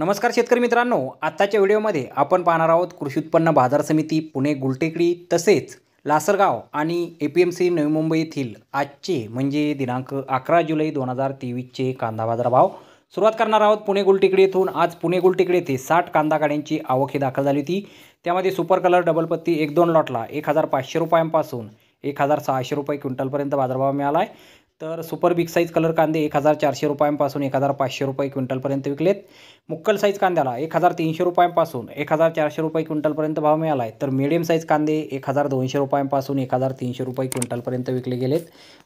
नमस्कार शेतकरी मित्रांनो आत्ताच्या व्हिडिओमध्ये आपण पाहणार आहोत कृषी उत्पन्न बाजार समिती पुणे गुलटेकडी तसेच लासरगाव आणि ए पी एम सी नवी मुंबई येथील आजचे म्हणजे दिनांक अकरा जुलै दोन हजार तेवीसचे कांदा बाजार भाव सुरुवात करणार आहोत पुणे गुलटेकडी येथून आज पुणे गुलटेकडी येथे साठ कांदा गाड्यांची आवक ही दाखल झाली होती त्यामध्ये सुपर कलर डबल पत्ती एक दोन लॉटला एक हजार पाचशे रुपयांपासून एक हजार सहाशे रुपये क्विंटलपर्यंत बाजारभाव मिळाला आहे तर सुपर बिग साईज कलर कांदे एक हजार चारशे रुपयांपासून एक हजार पाचशे रुपये क्विंटलपर्यंत विकलेत मुक्कल साईज कांद्याला एक हजार तीनशे रुपयांपासून एक हजार चारशे रुपये क्विंटलपर्यंत भाव मिळाला आहे तर मिडियम साईज कांदे एक हजार दोनशे रुपयांपासून एक हजार तीनशे रुपये क्विंटलपर्यंत विकले गेलेत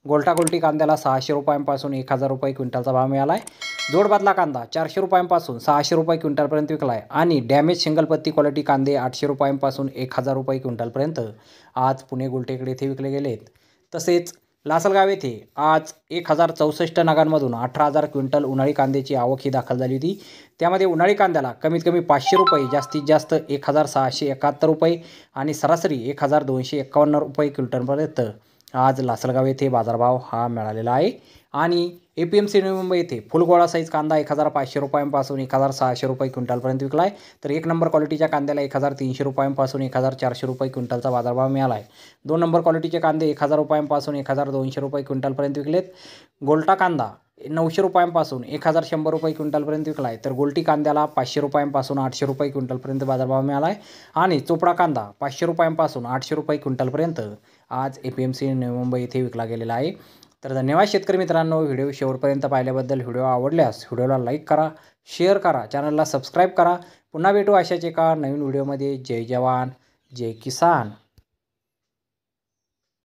गोल्टी कांद्याला सहाशे रुपयांपासून एक हजार रुपये क्विंटलचा भाव मिळाला आहे जोडबादला कांदा चारशे रुपयांपासून सहाशे रुपये क्विंटलपर्यंत विकला आहे आणि डॅमेज शिंगलपत्ती क्वालिटी कांदे आठशे रुपयांपासून एक हजार रुपये क्विंटलपर्यंत आज पुणे गुलटेकडे येथे विकले गेलेत तसेच लासलगाव येथे आज एक हजार चौसष्ट नगांमधून अठरा हजार क्विंटल उन्हाळी कांद्याची आवक ही दाखल झाली होती त्यामध्ये उन्हाळी कांद्याला कमीत कमी पाचशे रुपये जास्तीत जास्त एक हजार सहाशे एकाहत्तर रुपये आणि सरासरी एक हजार दोनशे एकावन्न रुपये क्विंटलपर्यंत आज लासलगाव येथे बाजारभाव हा मिळालेला आहे आणि ए पी एम सी नवी मुंबई येथे फुलगोळा साईज कांदा एक हजार पाचशे रुपयांपासून एक हजार सहाशे रुपये क्विंटलपर्यंत विकला आहे तर एक नंबर क्वालिटीच्या कांद्याला एक हजार तीनशे रुपयांपासून एक हजार चारशे रुपये क्विंटलचा बाजारभाव मिळाला आहे दोन नंबर क्वालिटीचे कांदे एक हजार रुपयांपासून एक हजार दोनशे रुपये क्विंटलपर्यंत विकलेत गोल्टा कांदा नऊशे रुपयांपासून एक हजार शंभर रुपये क्विंटलपर्यंत विकला आहे तर गोल्टी कांद्याला पाचशे रुपयांपासून आठशे रुपये क्विंटलपर्यंत बाजारभाव मिळाला आहे आणि चोपडा कांदा पाचशे रुपयांपासून आठशे रुपये क्विंटलपर्यंत आज ए पी एम सी नवी मुंबई येथे विकला गेलेला आहे तर धन्यवाद शेतकरी मित्रांनो व्हिडिओ शेवटपर्यंत पाहिल्याबद्दल व्हिडिओ आवडल्यास व्हिडिओला लाईक करा शेअर करा चॅनलला सबस्क्राईब करा पुन्हा भेटू अशाच एका नवीन व्हिडिओमध्ये जय जवान जय किसान